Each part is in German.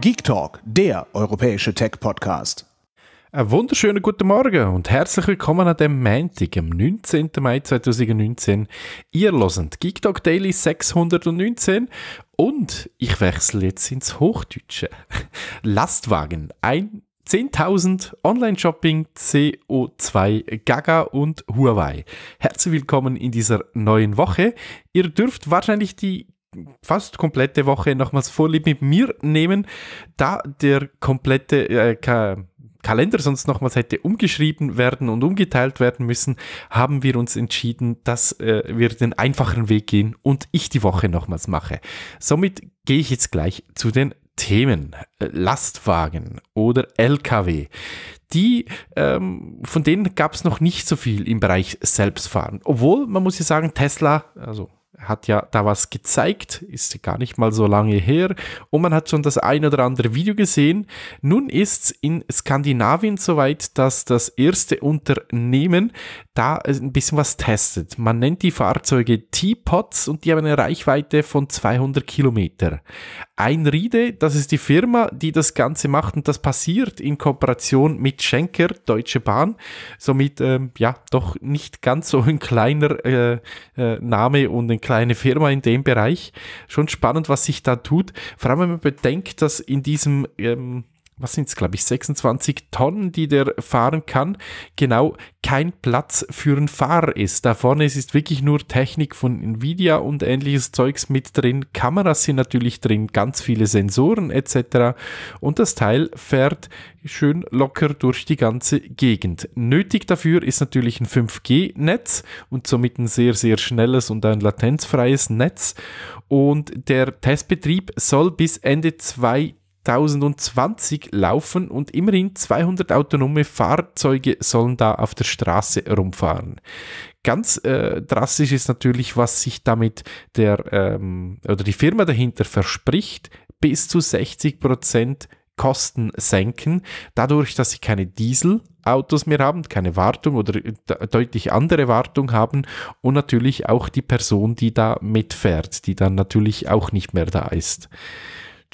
Geek Talk, der europäische Tech-Podcast. Ein wunderschönen guten Morgen und herzlich willkommen an dem Montag, am 19. Mai 2019. Ihr hört Geek Talk Daily 619 und ich wechsle jetzt ins Hochdeutsche. Lastwagen, ein 10.000 Online-Shopping, CO2, Gaga und Huawei. Herzlich willkommen in dieser neuen Woche. Ihr dürft wahrscheinlich die fast komplette Woche nochmals Vorlieb mit mir nehmen, da der komplette äh, Ka Kalender sonst nochmals hätte umgeschrieben werden und umgeteilt werden müssen, haben wir uns entschieden, dass äh, wir den einfachen Weg gehen und ich die Woche nochmals mache. Somit gehe ich jetzt gleich zu den Themen. Äh, Lastwagen oder LKW. Die, ähm, von denen gab es noch nicht so viel im Bereich Selbstfahren. Obwohl, man muss ja sagen, Tesla, also hat ja da was gezeigt, ist gar nicht mal so lange her und man hat schon das ein oder andere Video gesehen. Nun ist es in Skandinavien soweit, dass das erste Unternehmen da äh, ein bisschen was testet. Man nennt die Fahrzeuge Teapots und die haben eine Reichweite von 200 Kilometer. Einriede, das ist die Firma, die das Ganze macht und das passiert in Kooperation mit Schenker, Deutsche Bahn. Somit, ähm, ja, doch nicht ganz so ein kleiner äh, äh, Name und eine kleine Firma in dem Bereich. Schon spannend, was sich da tut. Vor allem, wenn man bedenkt, dass in diesem ähm, was sind es, glaube ich, 26 Tonnen, die der fahren kann, genau kein Platz für einen Fahrer ist. Da vorne ist, wirklich nur Technik von Nvidia und ähnliches Zeugs mit drin. Kameras sind natürlich drin, ganz viele Sensoren etc. Und das Teil fährt schön locker durch die ganze Gegend. Nötig dafür ist natürlich ein 5G-Netz und somit ein sehr, sehr schnelles und ein latenzfreies Netz. Und der Testbetrieb soll bis Ende 2020 2020 laufen und immerhin 200 autonome Fahrzeuge sollen da auf der Straße rumfahren. Ganz äh, drastisch ist natürlich, was sich damit der ähm, oder die Firma dahinter verspricht, bis zu 60 Prozent Kosten senken, dadurch, dass sie keine Dieselautos mehr haben, keine Wartung oder äh, deutlich andere Wartung haben und natürlich auch die Person, die da mitfährt, die dann natürlich auch nicht mehr da ist.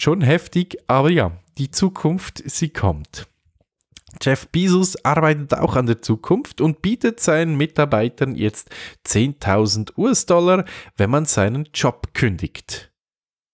Schon heftig, aber ja, die Zukunft, sie kommt. Jeff Bezos arbeitet auch an der Zukunft und bietet seinen Mitarbeitern jetzt 10.000 US-Dollar, wenn man seinen Job kündigt.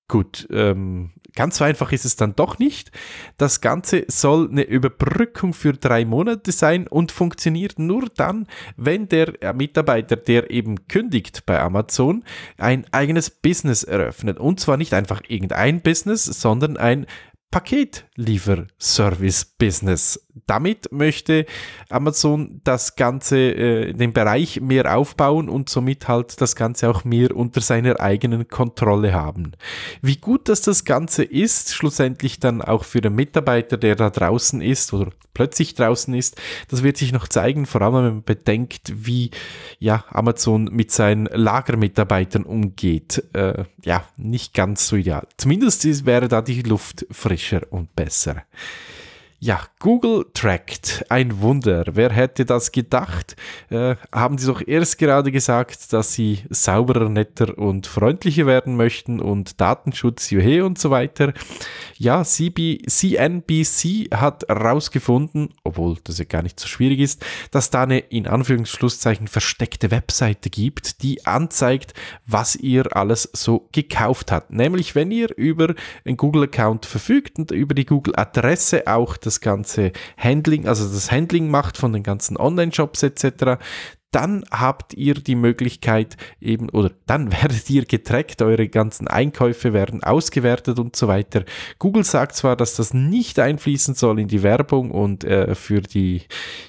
Gut, ähm, ganz so einfach ist es dann doch nicht. Das Ganze soll eine Überbrückung für drei Monate sein und funktioniert nur dann, wenn der Mitarbeiter, der eben kündigt bei Amazon, ein eigenes Business eröffnet. Und zwar nicht einfach irgendein Business, sondern ein Paket Lieferservice-Business. Damit möchte Amazon das Ganze, äh, den Bereich mehr aufbauen und somit halt das Ganze auch mehr unter seiner eigenen Kontrolle haben. Wie gut dass das Ganze ist, schlussendlich dann auch für den Mitarbeiter, der da draußen ist oder plötzlich draußen ist, das wird sich noch zeigen, vor allem wenn man bedenkt, wie ja, Amazon mit seinen Lagermitarbeitern umgeht. Äh, ja, nicht ganz so ideal. Zumindest ist, wäre da die Luft frischer und besser. essere. Ja, Google trackt. Ein Wunder. Wer hätte das gedacht? Äh, haben Sie doch erst gerade gesagt, dass Sie sauberer, netter und freundlicher werden möchten und Datenschutz, juhe und so weiter. Ja, CB CNBC hat herausgefunden, obwohl das ja gar nicht so schwierig ist, dass da eine in Anführungsschlusszeichen versteckte Webseite gibt, die anzeigt, was ihr alles so gekauft habt. Nämlich, wenn ihr über einen Google-Account verfügt und über die Google-Adresse auch das ganze Handling, also das Handling macht von den ganzen Online-Shops etc., dann habt ihr die Möglichkeit eben oder dann werdet ihr getrackt, eure ganzen Einkäufe werden ausgewertet und so weiter. Google sagt zwar, dass das nicht einfließen soll in die Werbung und äh, für die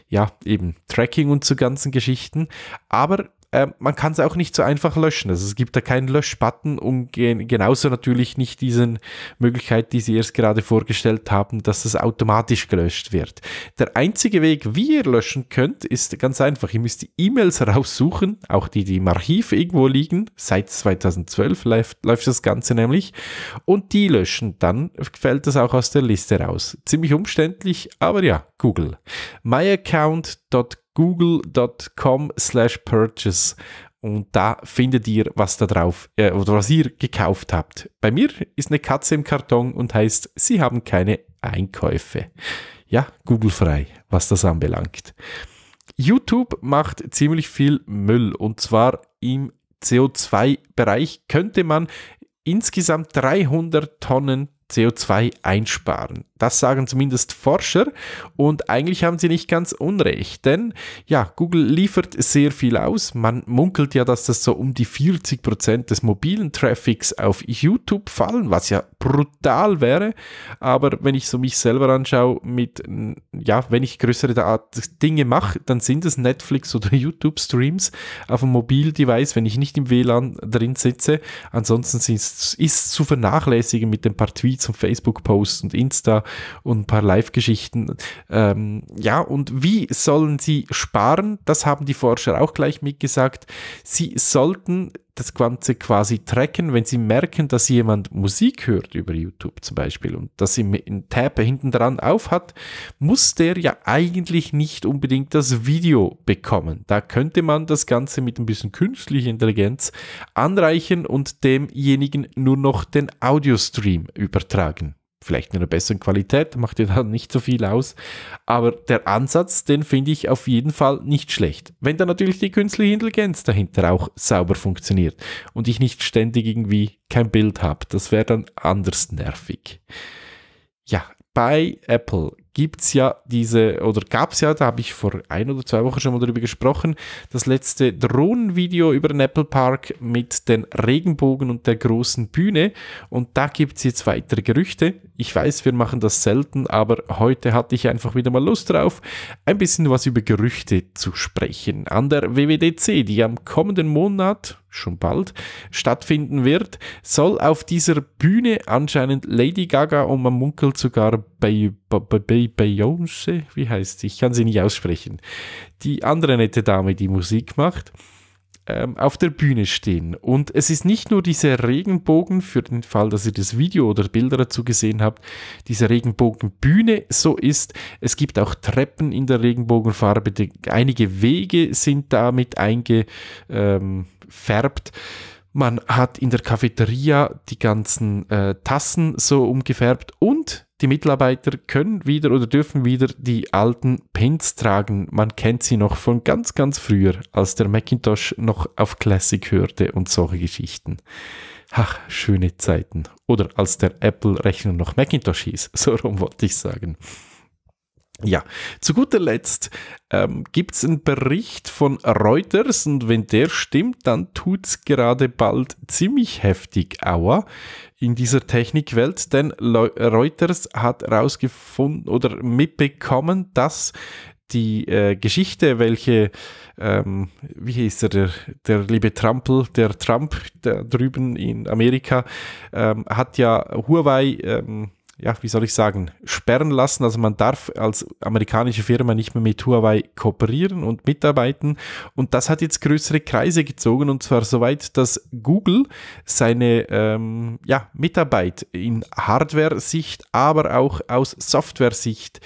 ja eben Tracking und so ganzen Geschichten, aber äh, man kann es auch nicht so einfach löschen. Also es gibt da keinen Löschbutton und gen genauso natürlich nicht diese Möglichkeit, die Sie erst gerade vorgestellt haben, dass es automatisch gelöscht wird. Der einzige Weg, wie ihr löschen könnt, ist ganz einfach. Ihr müsst die E-Mails raussuchen, auch die, die im Archiv irgendwo liegen. Seit 2012 läuft, läuft das Ganze nämlich. Und die löschen. Dann fällt das auch aus der Liste raus. Ziemlich umständlich, aber ja, Google. myaccount.com google.com slash purchase und da findet ihr, was da drauf äh, oder was ihr gekauft habt. Bei mir ist eine Katze im Karton und heißt, sie haben keine Einkäufe. Ja, Google frei, was das anbelangt. YouTube macht ziemlich viel Müll und zwar im CO2-Bereich könnte man insgesamt 300 Tonnen CO2 einsparen. Das sagen zumindest Forscher und eigentlich haben sie nicht ganz unrecht, denn ja, Google liefert sehr viel aus. Man munkelt ja, dass das so um die 40% des mobilen Traffics auf YouTube fallen, was ja brutal wäre. Aber wenn ich so mich selber anschaue, mit, ja, wenn ich größere Art Dinge mache, dann sind es Netflix oder YouTube-Streams auf dem Mobildevice, wenn ich nicht im WLAN drin sitze. Ansonsten ist es zu vernachlässigen mit den paar Tweets und Facebook-Posts und Insta und ein paar Live-Geschichten. Ähm, ja, und wie sollen sie sparen? Das haben die Forscher auch gleich mitgesagt. Sie sollten das Ganze quasi tracken, wenn sie merken, dass jemand Musik hört über YouTube zum Beispiel und dass sie einen Tape hinten dran auf hat, muss der ja eigentlich nicht unbedingt das Video bekommen. Da könnte man das Ganze mit ein bisschen künstlicher Intelligenz anreichen und demjenigen nur noch den Audiostream übertragen vielleicht in einer besseren Qualität, macht dir ja dann nicht so viel aus. Aber der Ansatz, den finde ich auf jeden Fall nicht schlecht. Wenn dann natürlich die künstliche Intelligenz dahinter auch sauber funktioniert und ich nicht ständig irgendwie kein Bild habe, das wäre dann anders nervig. Ja, bei Apple gibt es ja diese, oder gab es ja, da habe ich vor ein oder zwei Wochen schon mal darüber gesprochen, das letzte Drohnenvideo über den Apple Park mit den Regenbogen und der großen Bühne. Und da gibt es jetzt weitere Gerüchte. Ich weiß, wir machen das selten, aber heute hatte ich einfach wieder mal Lust drauf, ein bisschen was über Gerüchte zu sprechen. An der WWDC, die am kommenden Monat schon bald stattfinden wird, soll auf dieser Bühne anscheinend Lady Gaga und man munkelt sogar bei Beyoncé, wie heißt sie? Ich kann sie nicht aussprechen. Die andere nette Dame, die Musik macht, ähm, auf der Bühne stehen. Und es ist nicht nur dieser Regenbogen, für den Fall, dass ihr das Video oder Bilder dazu gesehen habt, diese Regenbogenbühne so ist. Es gibt auch Treppen in der Regenbogenfarbe. Die, einige Wege sind damit eingefärbt. Ähm, man hat in der Cafeteria die ganzen äh, Tassen so umgefärbt und die Mitarbeiter können wieder oder dürfen wieder die alten Pins tragen. Man kennt sie noch von ganz, ganz früher, als der Macintosh noch auf Classic hörte und solche Geschichten. Ach, schöne Zeiten. Oder als der Apple-Rechner noch Macintosh hieß. So rum wollte ich sagen. Ja, zu guter Letzt ähm, gibt es einen Bericht von Reuters und wenn der stimmt, dann tut es gerade bald ziemlich heftig Aua in dieser Technikwelt, denn Reuters hat herausgefunden oder mitbekommen, dass die äh, Geschichte, welche, ähm, wie hieß er, der, der liebe Trampel, der Trump da drüben in Amerika, ähm, hat ja Huawei ähm, ja, wie soll ich sagen, sperren lassen. Also man darf als amerikanische Firma nicht mehr mit Huawei kooperieren und mitarbeiten. Und das hat jetzt größere Kreise gezogen und zwar soweit, dass Google seine ähm, ja, Mitarbeit in Hardware-Sicht, aber auch aus Software-Sicht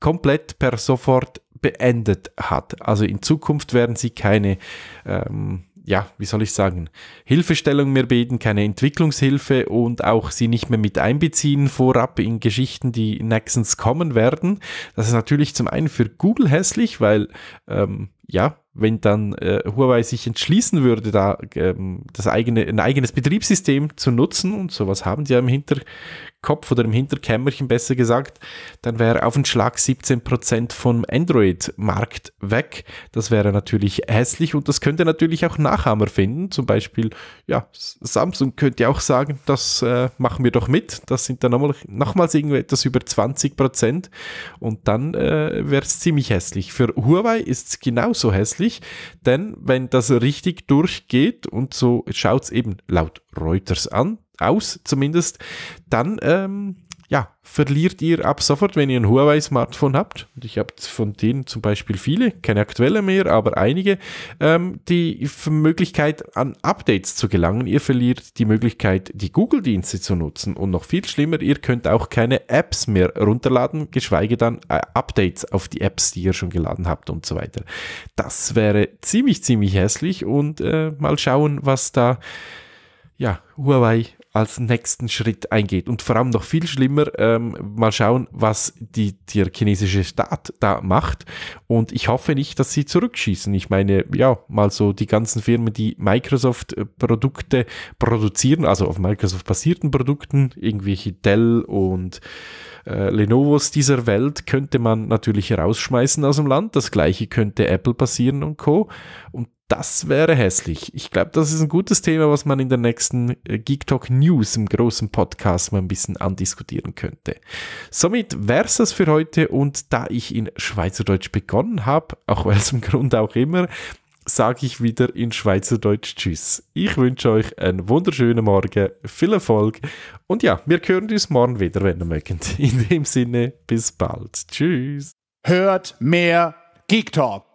komplett per sofort beendet hat. Also in Zukunft werden sie keine ähm, ja, wie soll ich sagen, Hilfestellung mehr bieten, keine Entwicklungshilfe und auch sie nicht mehr mit einbeziehen vorab in Geschichten, die nächstens kommen werden. Das ist natürlich zum einen für Google hässlich, weil ähm, ja, wenn dann äh, Huawei sich entschließen würde, da ähm, das eigene, ein eigenes Betriebssystem zu nutzen und sowas haben die ja im Hinterkopf Hinterkopf oder im Hinterkämmerchen besser gesagt, dann wäre auf den Schlag 17% vom Android-Markt weg. Das wäre natürlich hässlich und das könnte natürlich auch Nachahmer finden. Zum Beispiel, ja, Samsung könnte auch sagen, das äh, machen wir doch mit. Das sind dann nochmal, nochmals irgendwie etwas über 20% und dann äh, wäre es ziemlich hässlich. Für Huawei ist es genauso hässlich, denn wenn das richtig durchgeht und so schaut es eben laut Reuters an, aus zumindest, dann ähm, ja, verliert ihr ab sofort, wenn ihr ein Huawei-Smartphone habt, und ich habe von denen zum Beispiel viele, keine aktuelle mehr, aber einige, ähm, die Möglichkeit an Updates zu gelangen. Ihr verliert die Möglichkeit, die Google-Dienste zu nutzen und noch viel schlimmer, ihr könnt auch keine Apps mehr runterladen, geschweige dann äh, Updates auf die Apps, die ihr schon geladen habt und so weiter. Das wäre ziemlich, ziemlich hässlich und äh, mal schauen, was da ja, Huawei als nächsten Schritt eingeht. Und vor allem noch viel schlimmer, ähm, mal schauen, was die, der chinesische Staat da macht. Und ich hoffe nicht, dass sie zurückschießen. Ich meine, ja, mal so die ganzen Firmen, die Microsoft-Produkte äh, produzieren, also auf Microsoft-basierten Produkten, irgendwelche Dell und äh, Lenovos dieser Welt, könnte man natürlich rausschmeißen aus dem Land. Das gleiche könnte Apple passieren und Co. Und das wäre hässlich. Ich glaube, das ist ein gutes Thema, was man in der nächsten äh, Geek Talk News im großen Podcast mal ein bisschen andiskutieren könnte. Somit wäre es das für heute und da ich in Schweizerdeutsch begonnen habe, auch aus dem Grund auch immer, sage ich wieder in Schweizerdeutsch Tschüss. Ich wünsche euch einen wunderschönen Morgen, viel Erfolg und ja, wir hören uns morgen wieder, wenn ihr mögt. In dem Sinne, bis bald. Tschüss. Hört mehr Geek Talk.